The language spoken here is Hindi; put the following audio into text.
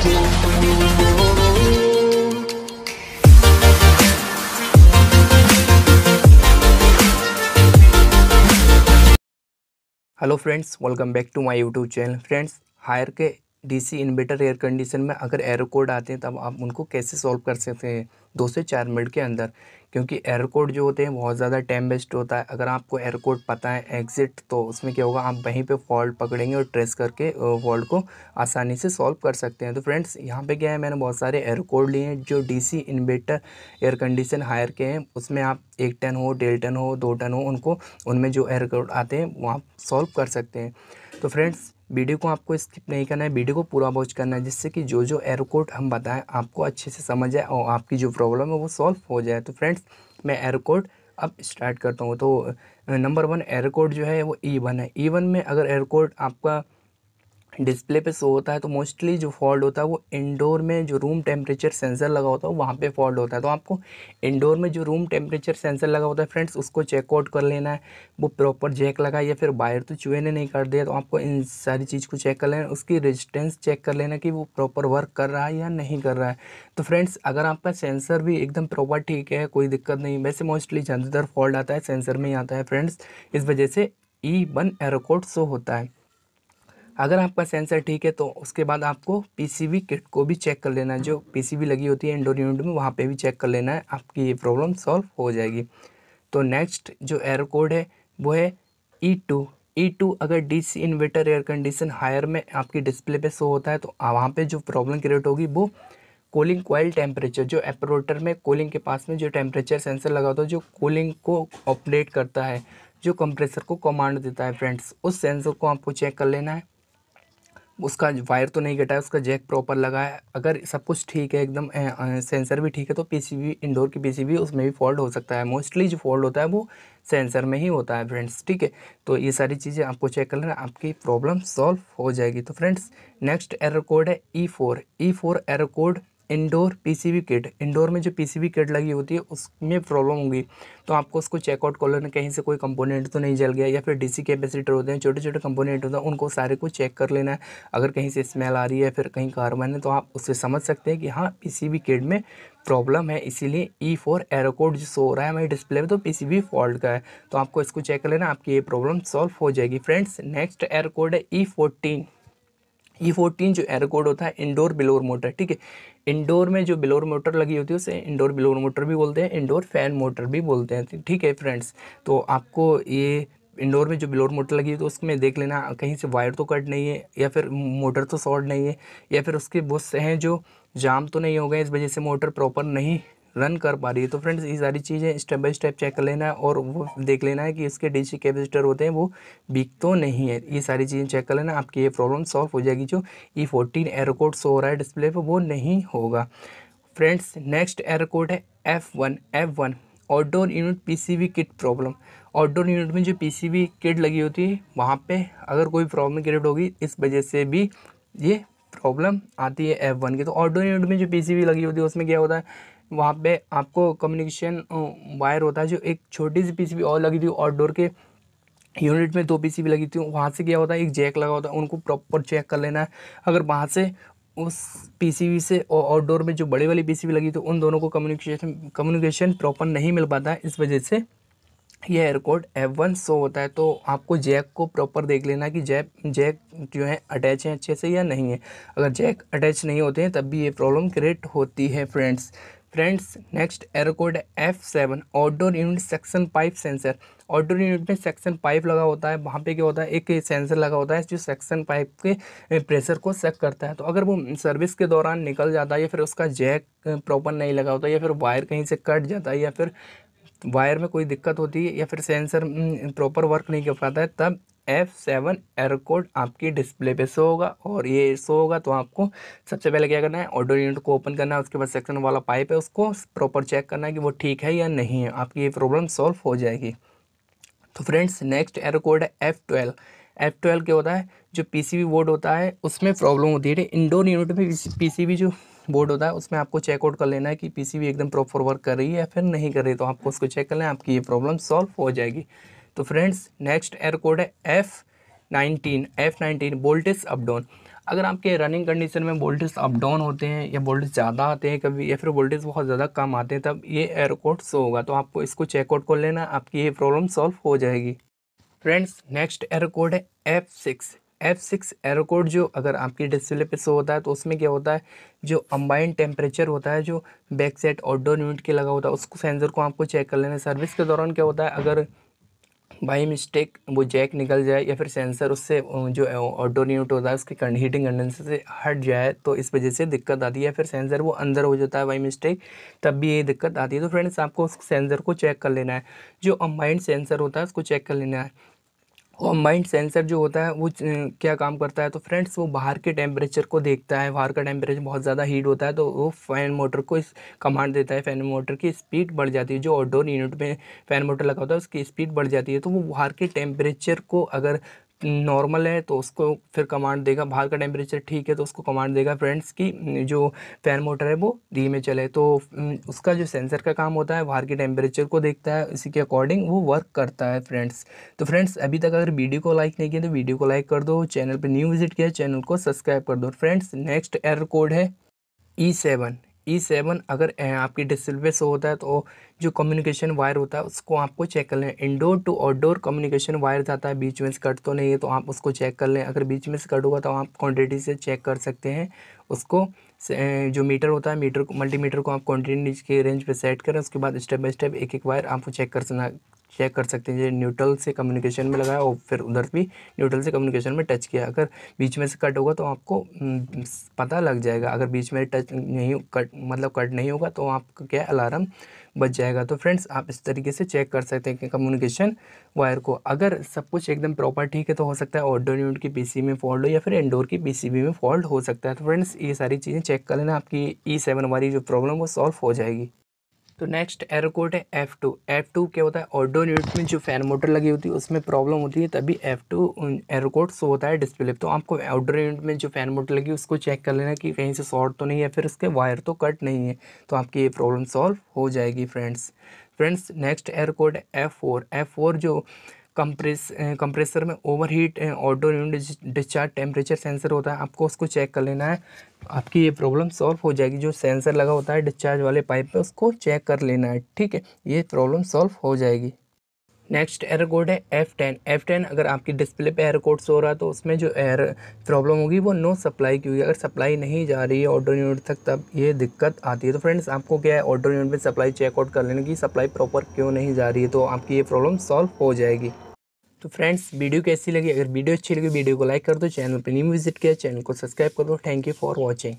hello friends welcome back to my YouTube channel friends Haier के डीसी इन्वेटर एयर कंडीशन में अगर एरो कोड आते हैं तब आप उनको कैसे सॉल्व कर सकते हैं दो से चार मिनट के अंदर क्योंकि एरो कोड जो होते हैं बहुत ज़्यादा टाइम वेस्ट होता है अगर आपको एरो कोड पता है एग्जिट तो उसमें क्या होगा आप वहीं पे फॉल्ट पकड़ेंगे और ट्रेस करके फॉल्ट को आसानी से सॉल्व कर सकते हैं तो फ्रेंड्स यहाँ पर क्या है मैंने बहुत सारे एरो कोड लिए हैं जो D inverter air condition Haier के हैं उसमें आप एक टन हो डेढ़ टन हो दो टन हो उनको उनमें जो एयर कोड आते हैं वो सॉल्व कर सकते हैं तो फ्रेंड्स वीडियो को आपको स्किप नहीं करना है वीडियो को पूरा वॉच करना है जिससे कि जो जो एरो कोड हम बताएं आपको अच्छे से समझ आए और आपकी जो प्रॉब्लम है वो सॉल्व हो जाए तो फ्रेंड्स मैं एरो कोड अब स्टार्ट करता हूँ तो नंबर वन एरो कोड जो है वो ई e वन है ई e वन में अगर एरो कोड आपका डिस्प्ले पे शो होता है तो मोस्टली जो फॉल्ट होता है वो इंडोर में जो रूम टेम्परेचर सेंसर लगा होता है वहाँ पे फॉल्ट होता है तो आपको इंडोर में जो रूम टेम्परेचर सेंसर लगा होता है फ्रेंड्स उसको चेकआउट कर लेना है वो प्रॉपर जैक लगा या फिर बाहर तो चूहे ने नहीं कर दिया तो आपको इन सारी चीज़ को चेक कर लेना उसकी रजिस्टेंस चेक कर लेना कि वो प्रॉपर वर्क कर रहा है या नहीं कर रहा है तो फ्रेंड्स अगर आपका सेंसर भी एकदम प्रॉपर ठीक है कोई दिक्कत नहीं वैसे मोस्टली ज़्यादातर फॉल्ट आता है सेंसर में ही आता है फ्रेंड्स इस वजह से ई वन एरोकोड शो होता है अगर आपका सेंसर ठीक है तो उसके बाद आपको पीसीबी किट को भी चेक कर लेना है जो पीसीबी लगी होती है इंडोर यूनिट में वहाँ पे भी चेक कर लेना है आपकी ये प्रॉब्लम सॉल्व हो जाएगी तो नेक्स्ट जो एयर कोड है वो है ई टू ई टू अगर DC inverter air condition Haier में आपकी डिस्प्ले पे शो होता है तो वहाँ पे जो प्रॉब्लम क्रिएट होगी वो कूलिंग कोयल टेम्परेचर जो एपरोटर में कोलिंग के पास में जो टेम्परेचर सेंसर लगा होता है जो कोलिंग को ऑपरेट करता है जो कंप्रेसर को कमांड देता है फ्रेंड्स उस सेंसर को आपको चेक कर लेना है उसका वायर तो नहीं कटा है उसका जैक प्रॉपर लगा है अगर सब कुछ ठीक है एकदम सेंसर भी ठीक है तो पीसीबी इंडोर की पीसीबी उसमें भी फॉल्ट हो सकता है मोस्टली जो फॉल्ट होता है वो सेंसर में ही होता है फ्रेंड्स ठीक है तो ये सारी चीज़ें आपको चेक कर लेना आपकी प्रॉब्लम सॉल्व हो जाएगी तो फ्रेंड्स नेक्स्ट एरर कोड है E e four E e four error code indoor PCB kit indoor में जो पीसीबी किट लगी होती है उसमें प्रॉब्लम होगी तो आपको उसको चेकआउट कर लेना कहीं से कोई कंपोनेंट तो नहीं जल गया या फिर डीसी कैपेसिटर होते हैं छोटे छोटे कंपोनेंट होते हैं उनको सारे को चेक कर लेना है अगर कहीं से स्मेल आ रही है फिर कहीं कार्बन है तो आप उससे समझ सकते हैं कि हाँ पी किट में प्रॉब्लम है इसीलिए ई फोर एरोकोड कोड जो सो रहा है हमारे डिस्प्ले में तो पीसीबी फॉल्ट का है तो आपको इसको चेक कर लेना आपकी ये प्रॉब्लम सॉल्व हो जाएगी फ्रेंड्स नेक्स्ट एरोकोड कोड है E e fourteen E fourteen जो एयर कोड होता है इंडोर बिलोर मोटर ठीक है इंडोर में जो बिलोर मोटर लगी होती है उसे इंडोर बिलोर मोटर भी बोलते हैं इंडोर फैन मोटर भी बोलते हैं ठीक है फ्रेंड्स तो आपको ये इंडोर में जो बिलोर मोटर लगी है तो उसमें देख लेना कहीं से वायर तो कट नहीं है या फिर मोटर तो शॉर्ट नहीं है या फिर उसके बुस हैं जो जाम तो नहीं हो गए इस वजह से मोटर प्रॉपर नहीं रन कर पा रही है तो फ्रेंड्स ये सारी चीज़ें स्टेप बाय स्टेप चेक कर लेना है और वो देख लेना है कि इसके डीसी कैपेसिटर होते हैं वो बिक तो नहीं है ये सारी चीज़ें चेक कर लेना आपकी ये प्रॉब्लम सॉल्व हो जाएगी जो ई फोर्टीन एयरकोड शो हो रहा है डिस्प्ले पर वो नहीं होगा फ्रेंड्स नेक्स्ट एयरकोड है F one F one outdoor unit B kit problem outdoor unit में जो बी किट लगी होती है वहाँ पर अगर कोई प्रॉब्लम क्रिएट होगी इस वजह से भी ये प्रॉब्लम आती है एफ वन की तो ऑटो यूनिट में जो पीसीबी लगी होती है उसमें क्या होता है वहाँ पे आपको कम्युनिकेशन वायर होता है जो एक छोटी सी पीसीबी और लगी थी आउटडोर के यूनिट में दो पीसीबी लगी थी वहाँ से क्या होता है एक जैक लगा होता है उनको प्रॉपर चेक कर लेना है अगर वहाँ से उस पीसीबी से और आउटडोर में जो बड़ी वाली पीसीबी लगी थी तो उन दोनों को कम्युनिकेशन कम्युनिकेशन प्रॉपर नहीं मिल पाता है इस वजह से ये एयरकोड एफ वन शो होता है तो आपको जैक को प्रॉपर देख लेना कि जैक जैक जो है अटैच है अच्छे से या नहीं है अगर जैक अटैच नहीं होते हैं तब भी ये प्रॉब्लम क्रिएट होती है friends friends next error code F seven outdoor unit suction pipe sensor outdoor unit में सेक्शन पाइप लगा होता है वहाँ पे क्या होता है एक सेंसर लगा होता है जो सेक्शन पाइप के प्रेशर को चेक करता है तो अगर वो सर्विस के दौरान निकल जाता है या फिर उसका जैक प्रॉपर नहीं लगा होता या फिर वायर कहीं से कट जाता है या फिर वायर में कोई दिक्कत होती है या फिर सेंसर प्रॉपर हम्म, वर्क नहीं कर पाता है तब एफ़ सेवन एयर कोड आपकी डिस्प्ले पे शो होगा और ये शो होगा तो आपको सबसे पहले क्या करना है ऑडियो यूनिट को ओपन करना है उसके बाद सेक्शन वाला पाइप है उसको प्रॉपर चेक करना है कि वो ठीक है या नहीं है आपकी ये प्रॉब्लम सॉल्व हो जाएगी तो फ्रेंड्स नेक्स्ट एयर कोड है एफ़ ट्वेल्व एफ़ ट्वेल्व क्या होता है जो पीसीबी बोर्ड होता है उसमें प्रॉब्लम होती है इंडोर यूनिट में पीसीबी जो बोर्ड होता है उसमें आपको चेकआउट कर लेना है कि पीसीबी एकदम प्रॉपर वर्क कर रही है या फिर नहीं कर रही तो आपको उसको चेक कर लें आपकी ये प्रॉब्लम सॉल्व हो जाएगी तो फ्रेंड्स नेक्स्ट एयर कोड है F nineteen F nineteen voltage up down अगर आपके रनिंग कंडीशन में वोल्टेज अप डाउन होते हैं या वोल्टेज ज़्यादा आते हैं कभी या फिर वोल्टेज बहुत ज़्यादा कम आते हैं तब ये एयरकोड शो होगा तो आपको इसको चेकआउट कर लेना आपकी ये प्रॉब्लम सॉल्व हो जाएगी फ्रेंड्स नेक्स्ट एयरकोड है F six F six error code जो अगर आपकी डिस्प्ले पे शो होता है तो उसमें क्या होता है जो अम्बाइंड टेम्परेचर होता है जो बैक सेट आउटडोर यूनिट के लगा होता है उसको सेंसर को आपको चेक कर लेना है सर्विस के दौरान क्या होता है अगर बाई मिस्टेक वो जैक निकल जाए या फिर सेंसर उससे जो आउटडोर यूनिट होता है उसके हीटिंग कंडेंसर से हट जाए तो इस वजह से दिक्कत आती है फिर सेंसर वो अंदर हो जाता है बाई मिस्टेक तब भी ये दिक्कत आती है तो फ्रेंड्स आपको उस सेंसर को चेक कर लेना है जो अम्बाइंड सेंसर होता है उसको चेक कर लेना है कॉम्बाइंड सेंसर जो होता है वो क्या काम करता है तो फ्रेंड्स वो बाहर के टेम्परेचर को देखता है बाहर का टेम्परेचर बहुत ज़्यादा हीट होता है तो वो फ़ैन मोटर को इस कमांड देता है फ़ैन मोटर की स्पीड बढ़ जाती है जो आउटडोर यूनिट में फ़ैन मोटर लगा होता है उसकी स्पीड बढ़ जाती है तो वो बाहर के टेम्परेचर को अगर नॉर्मल है तो उसको फिर कमांड देगा बाहर का टेम्परेचर ठीक है तो उसको कमांड देगा फ्रेंड्स कि जो फ़ैन मोटर है वो धीमे चले तो उसका जो सेंसर का काम होता है बाहर के टेम्परेचर को देखता है इसी के अकॉर्डिंग वो वर्क करता है फ्रेंड्स तो फ्रेंड्स अभी तक अगर वीडियो को लाइक नहीं किया तो वीडियो को लाइक कर दो चैनल पर न्यू विजिट किया चैनल को सब्सक्राइब कर दो फ्रेंड्स नेक्स्ट एयर कोड है E e seven E e seven अगर आपकी डिस्प्ले शो होता है तो जो कम्युनिकेशन वायर होता है उसको आपको चेक कर लें indoor to outdoor communication wire जाता है बीच में से कट तो नहीं है तो आप उसको चेक कर लें अगर बीच में से कट होगा तो आप क्वान्टिटी से चेक कर सकते हैं उसको जो मीटर होता है मीटर मल्टीमीटर को आप क्वान्टिटी के रेंज पर सेट करें उसके बाद स्टेप बाई स्टेप एक एक वायर आपको चेक कर चेक कर सकते हैं जैसे न्यूट्रल से कम्युनिकेशन में लगाया और फिर उधर भी न्यूट्रल से कम्युनिकेशन में टच किया अगर बीच में से कट होगा तो आपको हम्म, पता लग जाएगा अगर बीच में टच नहीं कट मतलब कट नहीं होगा तो आपका क्या अलार्म बच जाएगा तो फ्रेंड्स आप इस तरीके से चेक कर सकते हैं कि कम्युनिकेशन वायर को अगर सब कुछ एकदम प्रॉपर ठीक है तो हो सकता है आउटडोर यूनिट की पीसीबी में फॉल्ट हो या फिर इंडोर की पीसीबी में फॉल्ट हो सकता है तो फ्रेंड्स ये सारी चीज़ें चेक कर लेना आपकी ई e सेवन वाली जो प्रॉब्लम वो सॉल्व हो जाएगी तो नेक्स्ट कोड है एफ़ टू एफ़ टू क्या होता है ऑडो यूनिट में जो फैन मोटर लगी होती है उसमें प्रॉब्लम होती है तभी एफ़ टू कोड सो होता है डिस्प्ले तो आपको आउटडोर यूनिट में जो फैन मोटर लगी उसको चेक कर लेना कि कहीं से शॉर्ट तो नहीं है फिर उसके वायर तो कट नहीं है तो आपकी ये प्रॉब्लम सॉल्व हो जाएगी friends friends next error code F four F four जो कंप्रेस कंप्रेसर में over heat auto discharge temperature sensor होता है आपको उसको चेक कर लेना है आपकी ये प्रॉब्लम सॉल्व हो जाएगी जो सेंसर लगा होता है डिस्चार्ज वाले पाइप पे उसको चेक कर लेना है ठीक है ये प्रॉब्लम सॉल्व हो जाएगी नेक्स्ट एयर कोड है एफ टेन एफ टेन अगर आपकी डिस्प्ले पे एयर कोड सो रहा है तो उसमें जो एयर प्रॉब्लम होगी वो नो सप्लाई की होगी अगर सप्लाई नहीं जा रही है ऑटो यूनिट तक तब ये दिक्कत आती है तो फ्रेंड्स आपको क्या है ऑटो यूनिट में सप्लाई चेकआउट कर लेने की सप्लाई प्रॉपर क्यों नहीं जा रही है तो आपकी ये प्रॉब्लम सॉल्व हो जाएगी तो फ्रेंड्स वीडियो कैसी लगी अगर वीडियो अच्छी लगी वीडियो को लाइक कर दो चैनल पर न्यू विजिट किया चैनल को सब्सक्राइब कर दो थैंक यू फॉर वॉचिंग